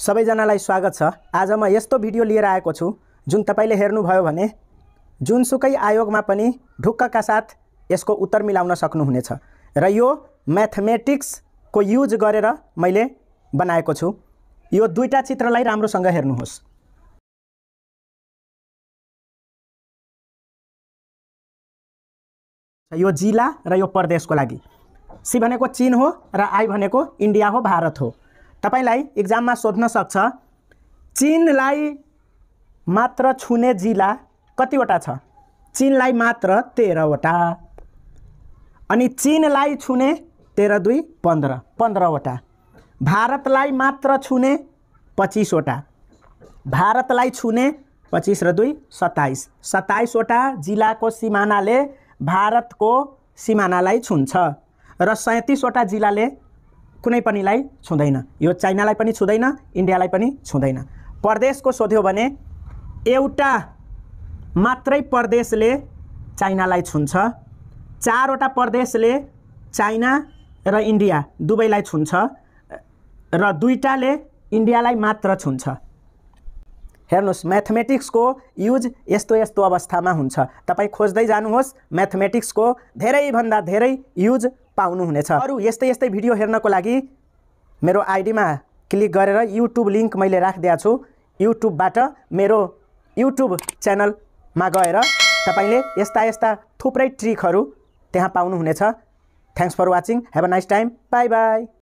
सबैजनालाई स्वागत छ आज म यस्तो भिडियो लिएर आएको छु जुन तपाईँले हेर्नुभयो भने जुनसुकै आयोगमा पनि ढुक्कका साथ यसको उत्तर मिलाउन सक्नुहुनेछ र यो म्याथमेटिक्सको युज गरेर मैले बनाएको छु यो दुईवटा चित्रलाई राम्रोसँग हेर्नुहोस् यो जिल्ला र यो प्रदेशको लागि सी भनेको चिन हो र आई भनेको इन्डिया हो भारत हो तपाईँलाई इक्जाममा सोध्न सक्छ चिनलाई मात्र छुने जिल्ला कतिवटा छ चिनलाई मात्र तेह्रवटा अनि चिनलाई छुने तेह्र दुई पन्ध्र पन्ध्रवटा भारतलाई मात्र छुने पच्चिसवटा भारतलाई छुने पच्चिस र दुई सत्ताइस सत्ताइसवटा जिल्लाको सिमानाले भारतको सिमानालाई छुन्छ र सैँतिसवटा जिल्लाले कुनै पनिलाई छुँदैन यो चाइनालाई पनि छुँदैन इन्डियालाई पनि छुँदैन परदेशको सोध्यो भने एउटा मात्रै परदेशले चाइनालाई छुन्छ चारवटा परदेशले चाइना र इन्डिया दुवैलाई छुन्छ र दुईवटाले इन्डियालाई मात्र छुन्छ हेर्नुहोस् म्याथमेटिक्सको युज यस्तो यस्तो अवस्थामा हुन्छ तपाईँ खोज्दै जानुहोस् म्याथमेटिक्सको धेरैभन्दा धेरै युज पाउनुहुनेछ अरू यस्तै यस्तै भिडियो हेर्नको लागि मेरो आइडीमा क्लिक गरेर युट्युब लिङ्क मैले राखिदिएको छु युट्युबबाट मेरो युट्युब च्यानलमा गएर तपाईँले यस्ता यस्ता थुप्रै ट्रिकहरू त्यहाँ पाउनुहुनेछ thanks for watching have a nice time bye by